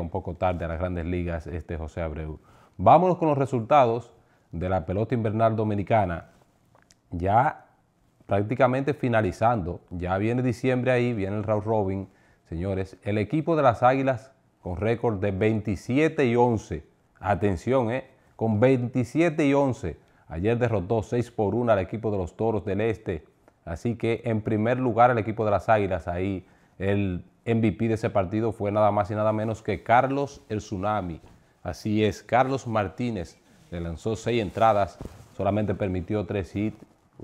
un poco tarde a las grandes ligas este José Abreu. Vámonos con los resultados de la pelota invernal dominicana. Ya prácticamente finalizando, ya viene diciembre ahí, viene el round robin, señores. El equipo de las Águilas con récord de 27 y 11. Atención, eh, con 27 y 11. Ayer derrotó 6 por 1 al equipo de los Toros del Este. Así que en primer lugar el equipo de las Águilas ahí, el MVP de ese partido fue nada más y nada menos que Carlos el Tsunami. Así es, Carlos Martínez le lanzó seis entradas, solamente permitió tres hits,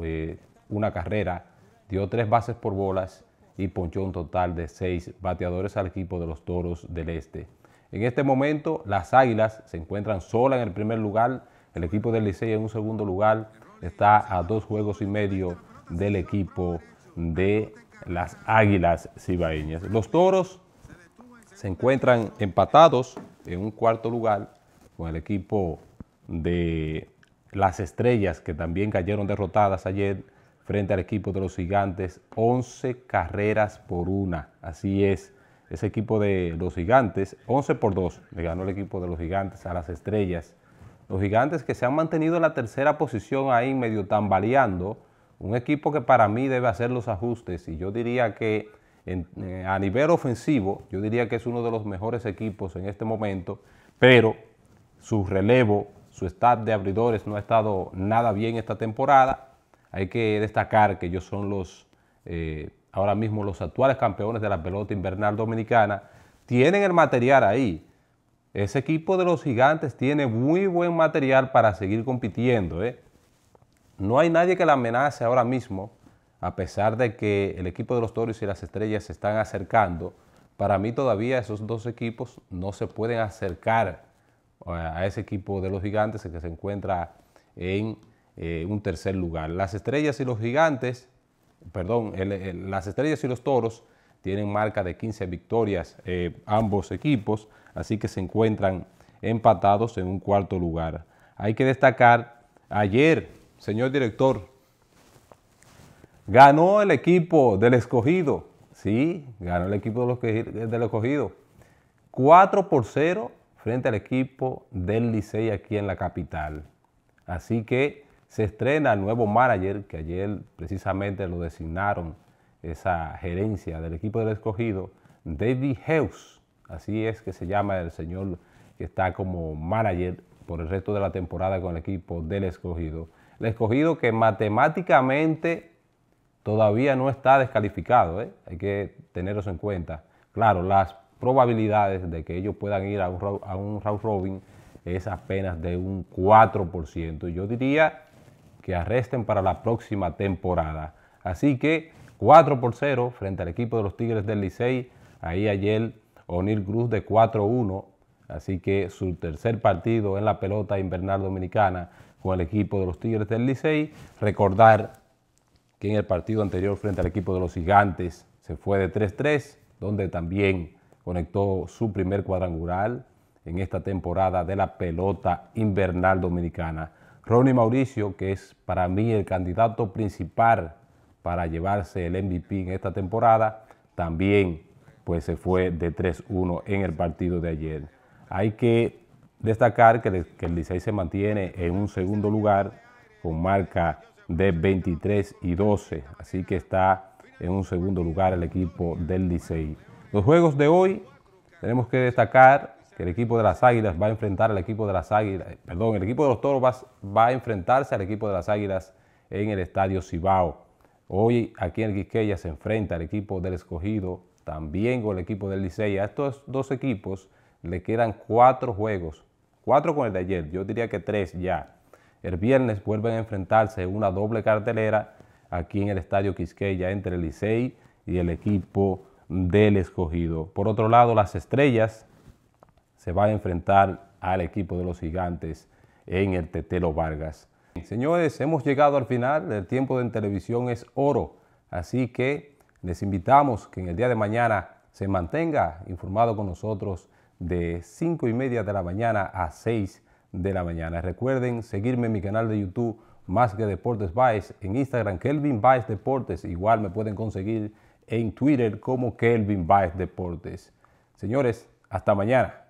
eh, una carrera, dio tres bases por bolas y ponchó un total de seis bateadores al equipo de los Toros del Este. En este momento, las Águilas se encuentran sola en el primer lugar, el equipo del Licey en un segundo lugar, está a dos juegos y medio del equipo de las águilas cibaeñas. Los toros se encuentran empatados en un cuarto lugar con el equipo de las estrellas que también cayeron derrotadas ayer frente al equipo de los gigantes, 11 carreras por una, así es. Ese equipo de los gigantes, 11 por 2, le ganó el equipo de los gigantes a las estrellas. Los gigantes que se han mantenido en la tercera posición ahí medio tambaleando, un equipo que para mí debe hacer los ajustes y yo diría que eh, a nivel ofensivo, yo diría que es uno de los mejores equipos en este momento, pero su relevo, su staff de abridores no ha estado nada bien esta temporada. Hay que destacar que ellos son los, eh, ahora mismo los actuales campeones de la pelota invernal dominicana. Tienen el material ahí. Ese equipo de los gigantes tiene muy buen material para seguir compitiendo. ¿eh? No hay nadie que la amenace ahora mismo, a pesar de que el equipo de los Toros y las Estrellas se están acercando. Para mí todavía esos dos equipos no se pueden acercar eh, a ese equipo de los Gigantes que se encuentra en eh, un tercer lugar. Las Estrellas y los Gigantes, perdón, las Estrellas y los Toros tienen marca de 15 victorias eh, ambos equipos, así que se encuentran empatados en un cuarto lugar. Hay que destacar, ayer señor director, ganó el equipo del escogido. Sí, ganó el equipo del escogido. 4 por 0 frente al equipo del Licey aquí en la capital. Así que se estrena el nuevo manager que ayer precisamente lo designaron esa gerencia del equipo del escogido, David Heus. Así es que se llama el señor que está como manager por el resto de la temporada con el equipo del escogido el escogido que matemáticamente todavía no está descalificado, ¿eh? hay que tenerlo en cuenta. Claro, las probabilidades de que ellos puedan ir a un, a robin es apenas de un 4%. Yo diría que arresten para la próxima temporada. Así que 4 por 0 frente al equipo de los Tigres del Licey. Ahí ayer O'Neill Cruz de 4-1. Así que su tercer partido en la pelota invernal dominicana al equipo de los Tigres del Licey. Recordar que en el partido anterior frente al equipo de los Gigantes se fue de 3-3, donde también conectó su primer cuadrangular en esta temporada de la pelota invernal dominicana. Ronnie Mauricio, que es para mí el candidato principal para llevarse el MVP en esta temporada, también pues se fue de 3-1 en el partido de ayer. Hay que Destacar que, el Licey se mantiene en un segundo lugar con marca de 23 y 12, así que está en un segundo lugar el equipo del Licey. Los juegos de hoy tenemos que destacar que el equipo de las Águilas va a enfrentar al equipo de las Águilas, eh, perdón, el equipo de los Toros va, a enfrentarse al equipo de las Águilas en el Estadio Cibao. Hoy aquí en el Quisqueya se enfrenta al equipo del escogido, también con el equipo del Licey. A estos dos equipos le quedan cuatro juegos cuatro con el de ayer, yo diría que tres ya. El viernes vuelven a enfrentarse una doble cartelera aquí en el Estadio Quisqueya entre el Licey y el equipo del escogido. Por otro lado, las estrellas se van a enfrentar al equipo de los gigantes en el Tetelo Vargas. Señores, hemos llegado al final, el tiempo en televisión es oro, así que les invitamos que en el día de mañana se mantenga informado con nosotros de 5 y media de la mañana a 6 de la mañana. Recuerden seguirme en mi canal de YouTube Más que Deportes Vice, en Instagram Kelvin Vice Deportes, igual me pueden conseguir en Twitter como Kelvin Vice Deportes. Señores, hasta mañana.